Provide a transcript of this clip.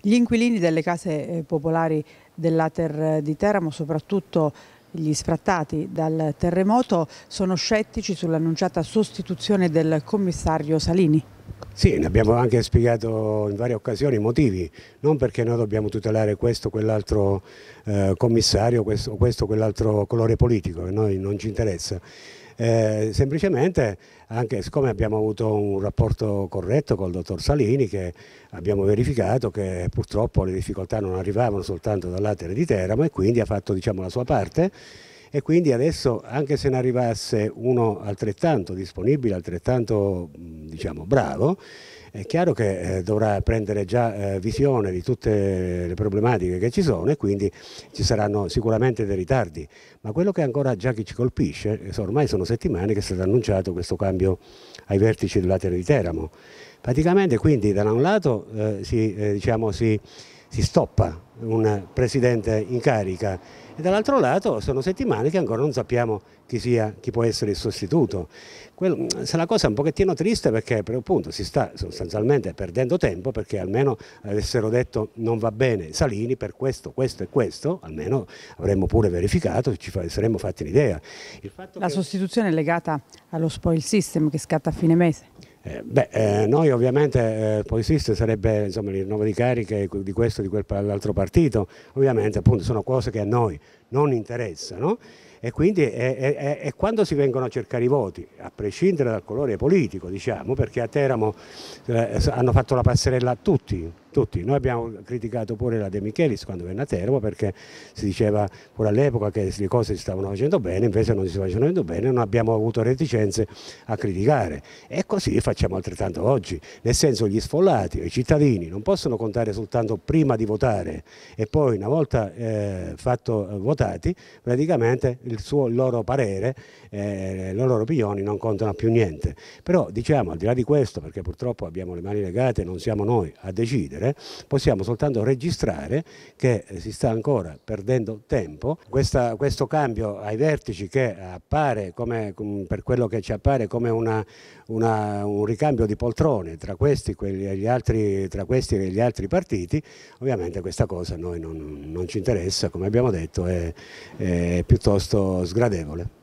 Gli inquilini delle case eh, popolari dell'Ater eh, di Teramo, soprattutto gli sfrattati dal terremoto, sono scettici sull'annunciata sostituzione del commissario Salini. Sì, ne abbiamo anche spiegato in varie occasioni i motivi, non perché noi dobbiamo tutelare questo o quell'altro eh, commissario, questo o quell'altro colore politico, a noi non ci interessa. Eh, semplicemente, anche siccome abbiamo avuto un rapporto corretto col dottor Salini, che abbiamo verificato che purtroppo le difficoltà non arrivavano soltanto dall'atere di Teramo e quindi ha fatto diciamo, la sua parte e quindi adesso anche se ne arrivasse uno altrettanto disponibile, altrettanto diciamo, bravo, è chiaro che eh, dovrà prendere già eh, visione di tutte le problematiche che ci sono e quindi ci saranno sicuramente dei ritardi, ma quello che ancora già ci colpisce, eh, ormai sono settimane che è stato annunciato questo cambio ai vertici dell'Atere di Teramo. Praticamente quindi da un lato eh, si, eh, diciamo, si si stoppa un presidente in carica e dall'altro lato sono settimane che ancora non sappiamo chi, sia, chi può essere il sostituto. Quello, è una cosa un pochettino triste perché per appunto si sta sostanzialmente perdendo tempo perché almeno avessero detto non va bene Salini per questo, questo e questo, almeno avremmo pure verificato, e ci saremmo fatti un'idea. La che... sostituzione è legata allo spoil system che scatta a fine mese. Eh, beh, eh, noi ovviamente eh, poi esiste sarebbe insomma, il rinnovo di cariche di questo, di quell'altro partito, ovviamente appunto sono cose che a noi non interessano e quindi è, è, è, quando si vengono a cercare i voti, a prescindere dal colore politico, diciamo, perché a Teramo eh, hanno fatto la passerella tutti, tutti. Noi abbiamo criticato pure la De Michelis quando venne a Teramo perché si diceva pure all'epoca che le cose si stavano facendo bene, invece non si stavano facendo bene, non abbiamo avuto reticenze a criticare. E così facciamo altrettanto oggi, nel senso gli sfollati, i cittadini non possono contare soltanto prima di votare e poi una volta eh, fatto, eh, votati praticamente il suo, loro parere, eh, le loro opinioni non contano più niente. Però diciamo, al di là di questo, perché purtroppo abbiamo le mani legate, non siamo noi a decidere, possiamo soltanto registrare che eh, si sta ancora perdendo tempo. Questa, questo cambio ai vertici che appare come, mm, per quello che ci appare come una, una, un ricambio di poltrone tra questi, quelli, altri, tra questi e gli altri partiti, ovviamente questa cosa a noi non, non ci interessa, come abbiamo detto, è, è piuttosto sgradevole.